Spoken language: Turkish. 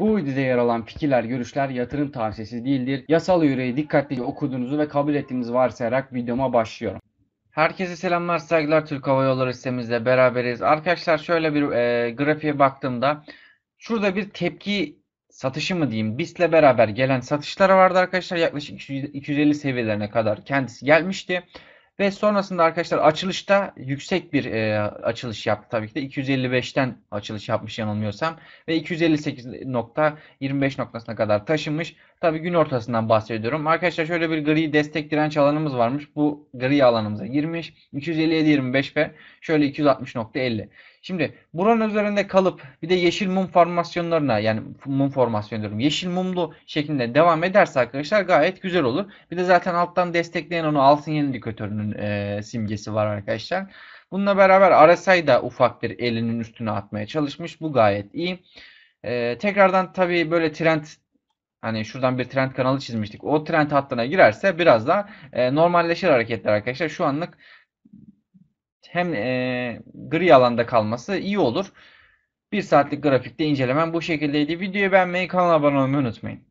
Bu videoda yer alan fikirler, görüşler yatırım tavsiyesi değildir. Yasal yüreği dikkatlice okuduğunuzu ve kabul ettiğinizi varsayarak videoma başlıyorum. Herkese selamlar, saygılar. Türk Hava Yolları sistemimizle beraberiz. Arkadaşlar şöyle bir e, grafiğe baktığımda şurada bir tepki satışı mı diyeyim BIST'le beraber gelen satışlara vardı arkadaşlar. Yaklaşık 250 seviyelerine kadar kendisi gelmişti. Ve sonrasında arkadaşlar açılışta yüksek bir e, açılış yaptı tabii ki de. 255'ten açılış yapmış yanılmıyorsam. Ve 258.25 noktasına kadar taşınmış. Tabii gün ortasından bahsediyorum. Arkadaşlar şöyle bir gri destek direnç alanımız varmış. Bu gri alanımıza girmiş. 257.25 ve şöyle 260.50. Şimdi buranın üzerinde kalıp bir de yeşil mum formasyonlarına yani mum formasyon diyorum. Yeşil mumlu şeklinde devam ederse arkadaşlar gayet güzel olur. Bir de zaten alttan destekleyen onu alsın yeni dikotörünün Ölümün e, simgesi var arkadaşlar. Bununla beraber Arasay da ufak bir elinin üstüne atmaya çalışmış. Bu gayet iyi. E, tekrardan tabii böyle trend hani şuradan bir trend kanalı çizmiştik. O trend hattına girerse biraz daha e, normalleşir hareketler arkadaşlar. Şu anlık hem e, gri alanda kalması iyi olur. Bir saatlik grafikte incelemem bu şekildeydi. Videoyu beğenmeyi, kanala abone olmayı unutmayın.